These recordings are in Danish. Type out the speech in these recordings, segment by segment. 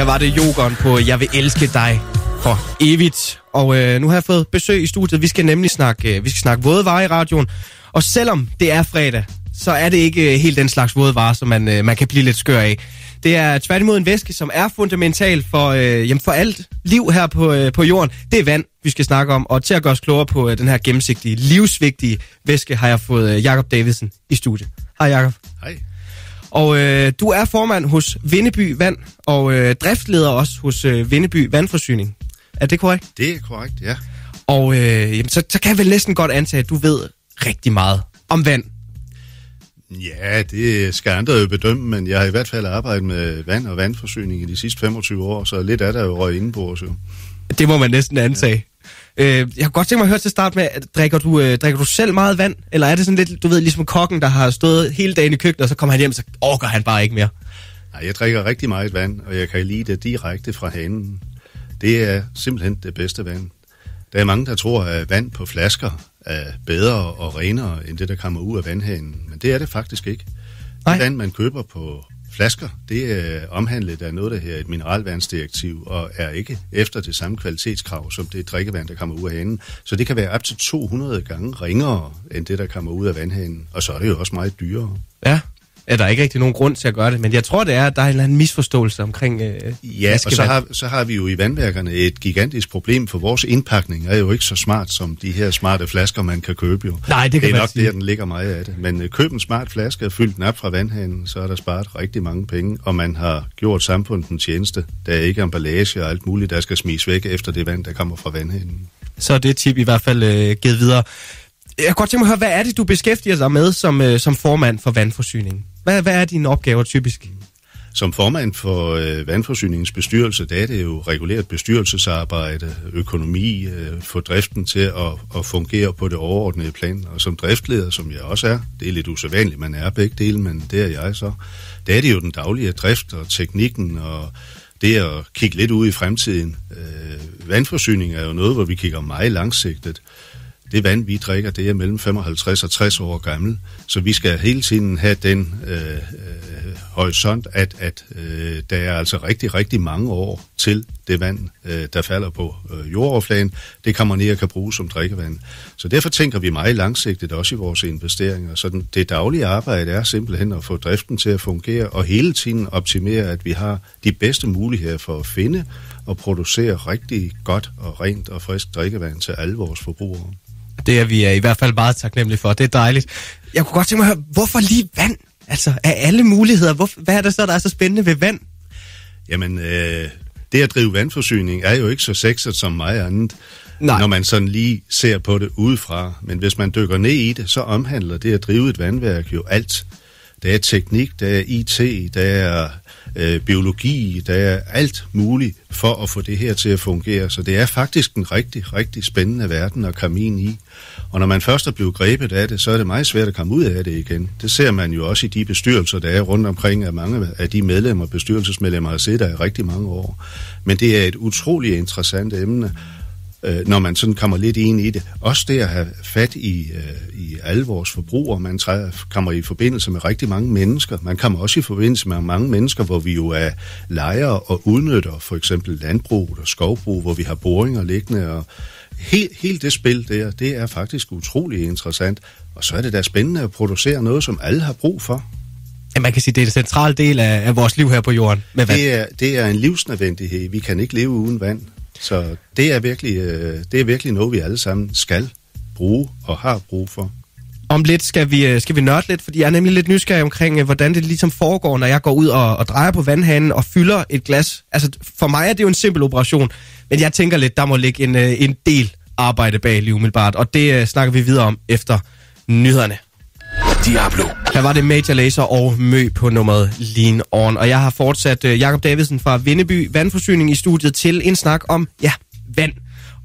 Her var det yogeren på Jeg vil elske dig for evigt. Og øh, nu har jeg fået besøg i studiet. Vi skal nemlig snakke, øh, vi skal snakke våde varer i radioen. Og selvom det er fredag, så er det ikke øh, helt den slags våde varer, som man, øh, man kan blive lidt skør af. Det er tværtimod en væske, som er fundamental for, øh, jamen for alt liv her på, øh, på jorden. Det er vand, vi skal snakke om. Og til at gøre os klogere på øh, den her gennemsigtige, livsvigtige væske, har jeg fået øh, Jakob Davidsen i studiet. Hej Jakob. Og øh, du er formand hos Vindeby Vand, og øh, driftleder også hos øh, Vindeby Vandforsyning. Er det korrekt? Det er korrekt, ja. Og øh, jamen, så, så kan jeg vel næsten godt antage, at du ved rigtig meget om vand. Ja, det skal andre jo bedømme, men jeg har i hvert fald arbejdet med vand og vandforsyning i de sidste 25 år, så lidt er der jo på os jo. Det må man næsten antage. Ja. Øh, jeg har godt tænkt mig at høre til start med, drikker du, øh, drikker du selv meget vand? Eller er det sådan lidt, du ved, ligesom kokken, der har stået hele dagen i køkkenet, og så kommer han hjem, så orker han bare ikke mere? Nej, jeg drikker rigtig meget vand, og jeg kan lide det direkte fra hanen. Det er simpelthen det bedste vand. Der er mange, der tror, at vand på flasker er bedre og renere, end det, der kommer ud af vandhanen. Men det er det faktisk ikke. Nej. Det vand, man køber på flasker, det er omhandlet af noget, der her et mineralvandsdirektiv, og er ikke efter det samme kvalitetskrav, som det drikkevand, der kommer ud af hanen. Så det kan være op til 200 gange ringere, end det, der kommer ud af vandhanen. Og så er det jo også meget dyrere at der ikke rigtig nogen grund til at gøre det, men jeg tror, det er, at der er en eller anden misforståelse omkring øh, Ja, og så har, så har vi jo i vandværkerne et gigantisk problem, for vores indpakning er jo ikke så smart som de her smarte flasker, man kan købe jo. Nej, det kan Det er nok sige. der, den ligger meget af det. Men øh, køb en smart flaske og fyld den op fra vandhanen, så er der sparet rigtig mange penge, og man har gjort samfundet en tjeneste. Der er ikke emballage og alt muligt, der skal smides væk efter det vand, der kommer fra vandhanen. Så er det tip i hvert fald øh, givet videre. Jeg kan godt tænke mig at høre, hvad er det, du beskæftiger dig med som, øh, som formand for vandforsyningen? Hvad, hvad er dine opgaver typisk? Som formand for øh, vandforsyningens bestyrelse, der er det jo reguleret bestyrelsesarbejde, økonomi, øh, få driften til at, at fungere på det overordnede plan. Og som driftleder, som jeg også er, det er lidt usædvanligt, man er begge dele, men det er jeg så, der er det jo den daglige drift og teknikken og det at kigge lidt ud i fremtiden. Øh, vandforsyning er jo noget, hvor vi kigger meget langsigtet det vand, vi drikker, det er mellem 55 og 60 år gammel. Så vi skal hele tiden have den øh, øh, horisont, at, at øh, der er altså rigtig, rigtig mange år til det vand, øh, der falder på øh, jordoverfladen. Det kommer ned og kan bruges som drikkevand. Så derfor tænker vi meget langsigtet også i vores investeringer. Så den, det daglige arbejde er simpelthen at få driften til at fungere og hele tiden optimere, at vi har de bedste muligheder for at finde og producere rigtig godt og rent og frisk drikkevand til alle vores forbrugere det er vi er i hvert fald meget taknemmelige for. Det er dejligt. Jeg kunne godt tænke mig at høre, hvorfor lige vand? Altså, af alle muligheder, hvor, hvad er det så, der er så spændende ved vand? Jamen, øh, det at drive vandforsyning er jo ikke så sexet som meget andet, Nej. når man sådan lige ser på det udefra. Men hvis man dykker ned i det, så omhandler det at drive et vandværk jo alt. Der er teknik, der er IT, der er øh, biologi, der er alt muligt for at få det her til at fungere. Så det er faktisk en rigtig, rigtig spændende verden at komme ind i. Og når man først er blevet grebet af det, så er det meget svært at komme ud af det igen. Det ser man jo også i de bestyrelser, der er rundt omkring, at mange af de medlemmer, bestyrelsesmedlemmer har siddet der i rigtig mange år. Men det er et utroligt interessant emne, øh, når man sådan kommer lidt ind i det. Også det at have fat i, øh, i alle vores forbrugere. Man træder, kommer i forbindelse med rigtig mange mennesker. Man kommer også i forbindelse med mange mennesker, hvor vi jo er lejere og udnytter for eksempel landbrug og skovbrug, hvor vi har boringer liggende og helt, helt det spil der, det er faktisk utrolig interessant. Og så er det da spændende at producere noget, som alle har brug for. Ja, man kan sige, det er en central del af, af vores liv her på jorden med vand. Det er, det er en livsnødvendighed. Vi kan ikke leve uden vand. Så det er virkelig, øh, det er virkelig noget, vi alle sammen skal bruge og har brug for. Om lidt skal vi, øh, skal vi nørde lidt, fordi jeg er nemlig lidt nysgerrig omkring, øh, hvordan det ligesom foregår, når jeg går ud og, og drejer på vandhanen og fylder et glas. Altså, for mig er det jo en simpel operation, men jeg tænker lidt, der må ligge en, øh, en del arbejde bag lige umiddelbart, og det snakker vi videre om efter nyhederne. Diablo. Her var det Major Laser og Mø på nummeret Lean On. Og jeg har fortsat øh, Jakob Davidsen fra Vindeby Vandforsyning i studiet til en snak om, ja, vand.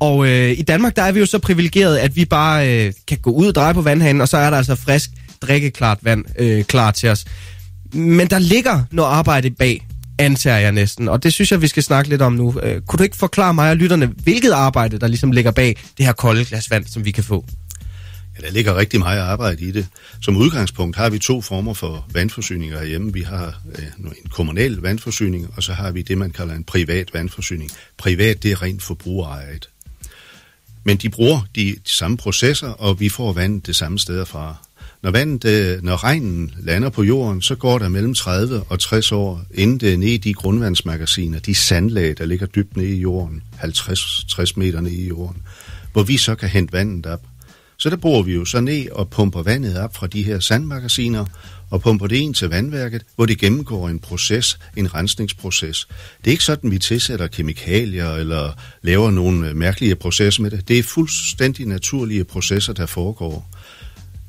Og øh, i Danmark, der er vi jo så privilegeret, at vi bare øh, kan gå ud og dreje på vandhanen, og så er der altså frisk, drikkeklart vand øh, klar til os. Men der ligger noget arbejde bag, antager jeg næsten, og det synes jeg, vi skal snakke lidt om nu. Øh, kunne du ikke forklare mig og lytterne, hvilket arbejde, der ligesom ligger bag det her kolde glas vand, som vi kan få? Ja, der ligger rigtig meget arbejde i det. Som udgangspunkt har vi to former for vandforsyninger herhjemme. Vi har øh, en kommunal vandforsyning, og så har vi det, man kalder en privat vandforsyning. Privat, det er rent forbrugerejet. Men de bruger de, de samme processer, og vi får vandet det samme sted fra. Når, vandet, øh, når regnen lander på jorden, så går der mellem 30 og 60 år, inden det er nede i de grundvandsmagasiner, de sandlag, der ligger dybt nede i jorden, 50-60 meter nede i jorden, hvor vi så kan hente vandet op. Så der bruger vi jo så ned og pumper vandet op fra de her sandmagasiner, og pumper det ind til vandværket, hvor det gennemgår en proces, en rensningsproces. Det er ikke sådan, vi tilsætter kemikalier eller laver nogle øh, mærkelige processer med det. Det er fuldstændig naturlige processer, der foregår.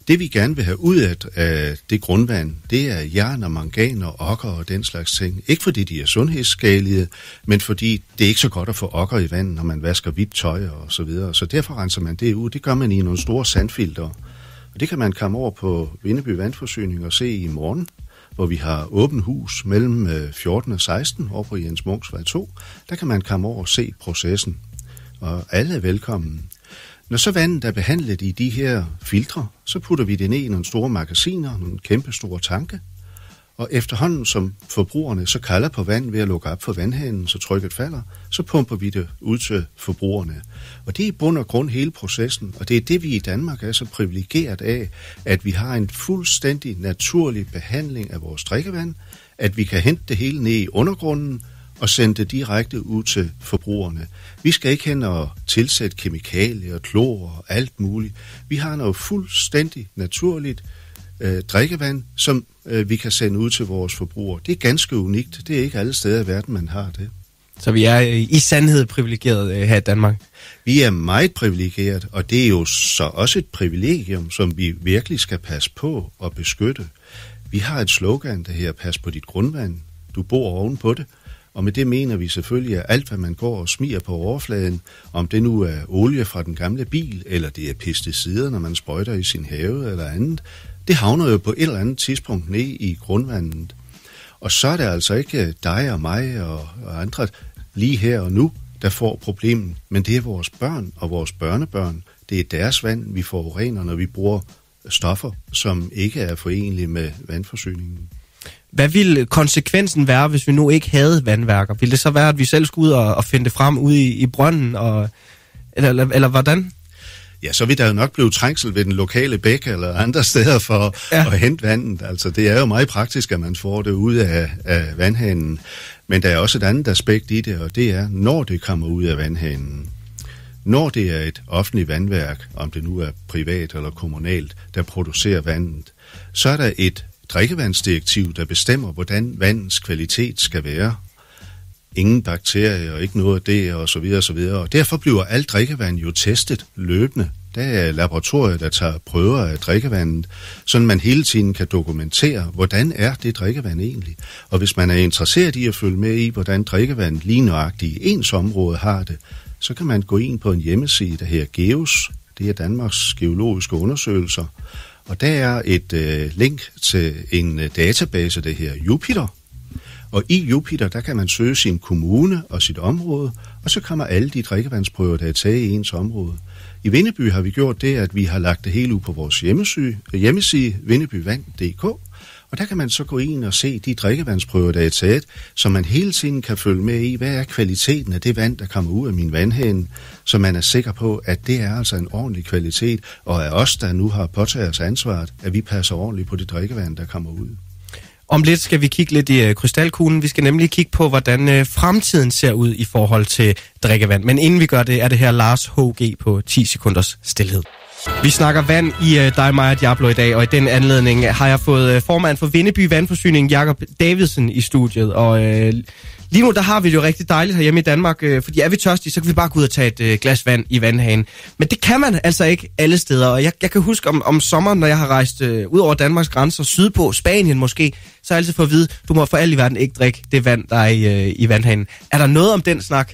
Det vi gerne vil have ud af, af det grundvand, det er jern og mangan og okker og den slags ting. Ikke fordi de er sundhedsskadelige, men fordi det er ikke så godt at få okker i vand, når man vasker hvidt tøj og så videre. Så derfor renser man det ud. Det gør man i nogle store sandfilter. Og det kan man komme over på Vindeby Vandforsyning og se i morgen hvor vi har åbent hus mellem 14 øh, og 16 over på Jens Munchsvej 2. Der kan man komme over og se processen. Og alle er velkommen. Når så vandet er behandlet i de her filtre, så putter vi det ned i nogle store magasiner, nogle kæmpe store tanke, og efterhånden som forbrugerne så kalder på vand ved at lukke op for vandhanen, så trykket falder, så pumper vi det ud til forbrugerne. Og det er i bund og grund hele processen, og det er det, vi i Danmark er så privilegeret af, at vi har en fuldstændig naturlig behandling af vores drikkevand, at vi kan hente det hele ned i undergrunden, og sende det direkte ud til forbrugerne. Vi skal ikke hen og tilsætte kemikalier, klor og alt muligt. Vi har noget fuldstændig naturligt øh, drikkevand, som øh, vi kan sende ud til vores forbrugere. Det er ganske unikt. Det er ikke alle steder i verden, man har det. Så vi er øh, i sandhed privilegeret øh, her i Danmark. Vi er meget privilegeret, og det er jo så også et privilegium, som vi virkelig skal passe på og beskytte. Vi har et slogan, der her, pas på dit grundvand. Du bor ovenpå det. Og med det mener vi selvfølgelig, at alt, hvad man går og smiger på overfladen, om det nu er olie fra den gamle bil, eller det er pesticider, når man sprøjter i sin have eller andet, det havner jo på et eller andet tidspunkt ned i grundvandet. Og så er det altså ikke øh, dig og mig og, og andre lige her og nu, der får problemet, men det er vores børn og vores børnebørn. Det er deres vand, vi forurener, når vi bruger stoffer, som ikke er forenelige med vandforsyningen. Hvad ville konsekvensen være, hvis vi nu ikke havde vandværker? Ville det så være, at vi selv skulle ud og, og finde det frem ude i, i brønden, og, eller, eller, eller hvordan? ja, så vil der jo nok blive trængsel ved den lokale bæk eller andre steder for ja. at hente vandet. Altså, det er jo meget praktisk, at man får det ud af, af vandhanen. Men der er også et andet aspekt i det, og det er, når det kommer ud af vandhanen. Når det er et offentligt vandværk, om det nu er privat eller kommunalt, der producerer vandet, så er der et drikkevandsdirektiv, der bestemmer, hvordan vandets kvalitet skal være. Ingen bakterier, ikke noget af det, og så videre, og så videre. Og derfor bliver alt drikkevand jo testet løbende. Der er laboratorier, der tager prøver af drikkevandet, så man hele tiden kan dokumentere, hvordan er det drikkevand egentlig. Og hvis man er interesseret i at følge med i, hvordan drikkevand lige nøjagtigt i ens område har det, så kan man gå ind på en hjemmeside, der hedder GEOS, det er Danmarks Geologiske Undersøgelser, og der er et øh, link til en øh, database, det her Jupiter. Og i Jupiter, der kan man søge sin kommune og sit område, og så kommer alle de drikkevandsprøver, der er taget i ens område. I Vindeby har vi gjort det, at vi har lagt det hele ud på vores hjemmeside, hjemmeside vindebyvand.dk, og der kan man så gå ind og se de drikkevandsprøver, der er taget, så man hele tiden kan følge med i, hvad er kvaliteten af det vand, der kommer ud af min vandhane, så man er sikker på, at det er altså en ordentlig kvalitet, og at os, der nu har påtaget os ansvaret, at vi passer ordentligt på det drikkevand, der kommer ud. Om lidt skal vi kigge lidt i øh, krystalkuglen. Vi skal nemlig kigge på, hvordan øh, fremtiden ser ud i forhold til drikkevand. Men inden vi gør det, er det her Lars HG på 10 sekunders stillhed. Vi snakker vand i uh, dig, Maja Diablo i dag, og i den anledning øh, har jeg fået uh, formand for Vindeby Vandforsyning, Jakob Davidsen, i studiet. Og uh, lige nu, der har vi det jo rigtig dejligt hjemme i Danmark, uh, fordi er vi tørstige, så kan vi bare gå ud og tage et uh, glas vand i vandhanen. Men det kan man altså ikke alle steder, og jeg, jeg kan huske om, om sommeren, når jeg har rejst uh, ud over Danmarks grænser, sydpå, Spanien måske, så har jeg altid fået at vide, du må for alt i verden ikke drikke det vand, der er i, uh, i vandhanen. Er der noget om den snak?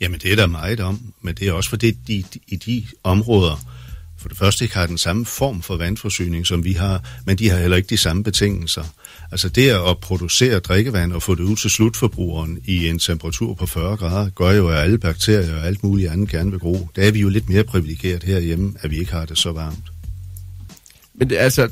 Jamen, det er der meget om, men det er også fordi, de, de, i de områder, for det første ikke har den samme form for vandforsyning, som vi har, men de har heller ikke de samme betingelser. Altså det at producere drikkevand og få det ud til slutforbrugeren i en temperatur på 40 grader, gør jo, at alle bakterier og alt muligt andet gerne vil gro. Der er vi jo lidt mere privilegeret herhjemme, at vi ikke har det så varmt. Men altså,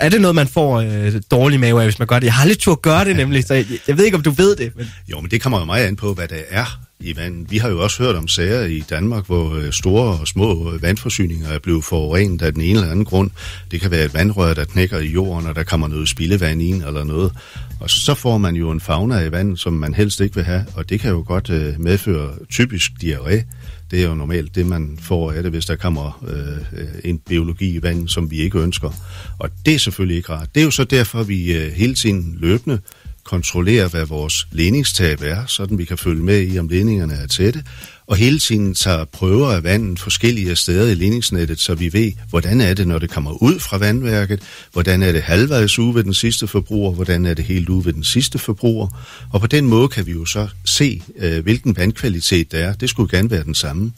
er det noget, man får øh, dårlig mave af, hvis man gør det? Jeg har lidt tur at gøre det nemlig, så jeg, jeg ved ikke, om du ved det. Men... Jo, men det kommer jo meget an på, hvad det er. Jamen, vi har jo også hørt om sager i Danmark, hvor øh, store og små øh, vandforsyninger er blevet forurenet af den ene eller anden grund. Det kan være et vandrør, der knækker i jorden, og der kommer noget spildevand ind eller noget. Og så får man jo en fauna i vandet, som man helst ikke vil have, og det kan jo godt øh, medføre typisk diarré. Det er jo normalt det, man får af det, hvis der kommer øh, en biologi i vandet, som vi ikke ønsker. Og det er selvfølgelig ikke rart. Det er jo så derfor, vi øh, hele tiden løbende kontrollere, hvad vores ledningstab er, sådan vi kan følge med i, om ledningerne er tætte, og hele tiden tager prøver af vandet forskellige steder i ledningsnettet, så vi ved, hvordan er det, når det kommer ud fra vandværket, hvordan er det halvvejs uge ved den sidste forbruger, hvordan er det helt ude ved den sidste forbruger, og på den måde kan vi jo så se, øh, hvilken vandkvalitet der er. Det skulle gerne være den samme.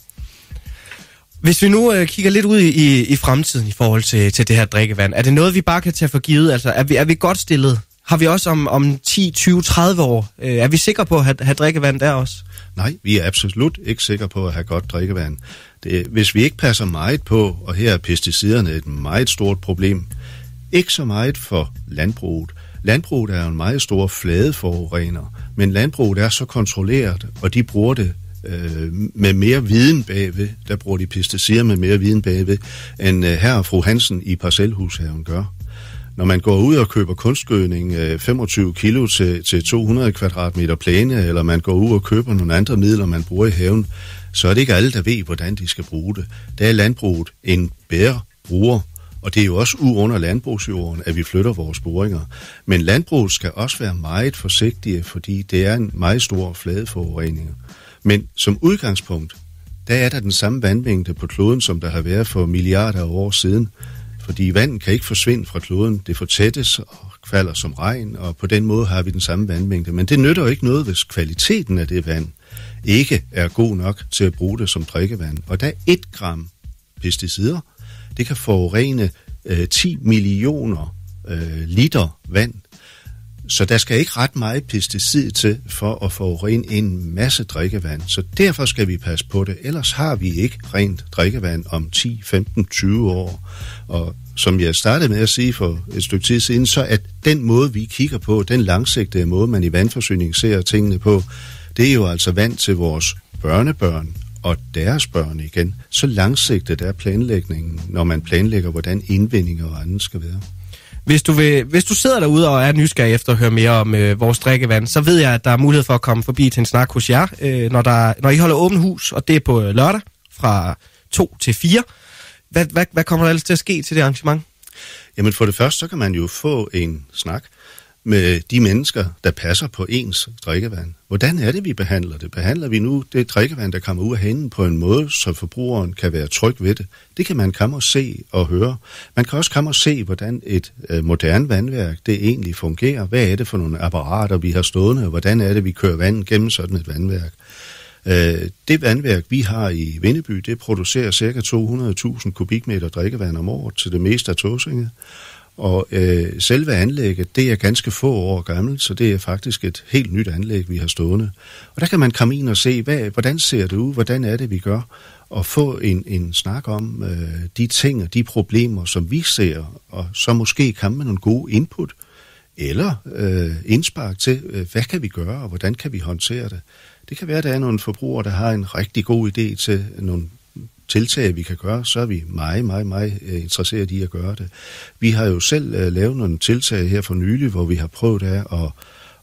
Hvis vi nu øh, kigger lidt ud i, i, i fremtiden i forhold til, til det her drikkevand, er det noget, vi bare kan tage for givet? Altså, er vi, er vi godt stillet har vi også om, om 10, 20, 30 år. Øh, er vi sikre på at have, have drikkevand der også? Nej, vi er absolut ikke sikre på at have godt drikkevand. Det, hvis vi ikke passer meget på, og her er pesticiderne et meget stort problem, ikke så meget for landbruget. Landbruget er en meget stor fladeforurener, men landbruget er så kontrolleret, og de bruger det øh, med mere viden bagved. Der bruger de pesticider med mere viden bagved, end øh, her og fru Hansen i parcelhushaven gør når man går ud og køber kunstgødning 25 øh, kilo til, til 200 kvadratmeter plæne, eller man går ud og køber nogle andre midler, man bruger i haven, så er det ikke alle, der ved, hvordan de skal bruge det. Der er landbruget en bedre bruger, og det er jo også ud under landbrugsjorden, at vi flytter vores boringer. Men landbruget skal også være meget forsigtige, fordi det er en meget stor fladeforurening. Men som udgangspunkt, der er der den samme vandmængde på kloden, som der har været for milliarder af år siden fordi vand kan ikke forsvinde fra kloden. Det fortættes og falder som regn, og på den måde har vi den samme vandmængde. Men det nytter jo ikke noget, hvis kvaliteten af det vand ikke er god nok til at bruge det som drikkevand. Og der er et gram pesticider, det kan forurene øh, 10 millioner øh, liter vand så der skal ikke ret meget pesticid til for at forurene en masse drikkevand. Så derfor skal vi passe på det. Ellers har vi ikke rent drikkevand om 10, 15, 20 år. Og som jeg startede med at sige for et stykke tid siden, så at den måde, vi kigger på, den langsigtede måde, man i vandforsyning ser tingene på, det er jo altså vand til vores børnebørn og deres børn igen. Så langsigtet er planlægningen, når man planlægger, hvordan indvinding og andet skal være. Hvis du, vil, hvis du sidder derude og er nysgerrig efter at høre mere om øh, vores drikkevand, så ved jeg, at der er mulighed for at komme forbi til en snak hos jer, øh, når, der, når I holder åbent hus, og det er på øh, lørdag fra 2 til 4. Hvad, hvad, hvad kommer der ellers til at ske til det arrangement? Jamen for det første, så kan man jo få en snak med de mennesker, der passer på ens drikkevand. Hvordan er det, vi behandler det? Behandler vi nu det drikkevand, der kommer ud af hænden på en måde, så forbrugeren kan være tryg ved det? Det kan man komme og se og høre. Man kan også komme og se, hvordan et øh, moderne vandværk det egentlig fungerer. Hvad er det for nogle apparater, vi har stående? Og hvordan er det, vi kører vand gennem sådan et vandværk? Øh, det vandværk, vi har i Vindeby, det producerer ca. 200.000 kubikmeter drikkevand om året til det meste af Tåsinge. Og øh, selve anlægget, det er ganske få år gammelt, så det er faktisk et helt nyt anlæg, vi har stående. Og der kan man komme ind og se, hvad, hvordan ser det ud, hvordan er det, vi gør, og få en, en snak om øh, de ting og de problemer, som vi ser, og så måske komme med nogle gode input eller øh, indspark til, øh, hvad kan vi gøre, og hvordan kan vi håndtere det. Det kan være, at der er nogle forbrugere, der har en rigtig god idé til nogle tiltag, vi kan gøre, så er vi meget, meget, meget øh, interesseret i at gøre det. Vi har jo selv øh, lavet nogle tiltag her for nylig, hvor vi har prøvet at,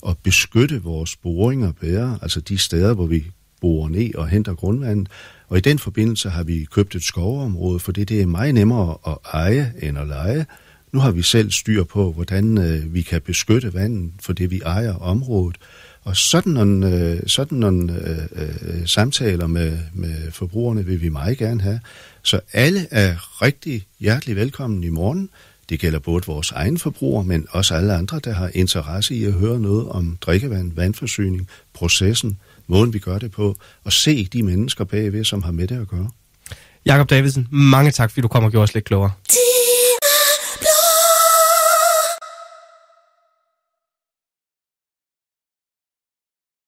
at beskytte vores boringer bedre, altså de steder, hvor vi borer ned og henter grundvandet. Og i den forbindelse har vi købt et skovområde, for det er meget nemmere at eje end at lege. Nu har vi selv styr på, hvordan øh, vi kan beskytte vandet, for det, vi ejer området. Og sådan nogle, øh, sådan nogle øh, øh, samtaler med, med forbrugerne vil vi meget gerne have. Så alle er rigtig hjertelig velkommen i morgen. Det gælder både vores egen forbruger, men også alle andre, der har interesse i at høre noget om drikkevand, vandforsyning, processen, måden vi gør det på, og se de mennesker bagved, som har med det at gøre. Jakob Davidsen, mange tak, fordi du kom og gjorde os lidt klogere.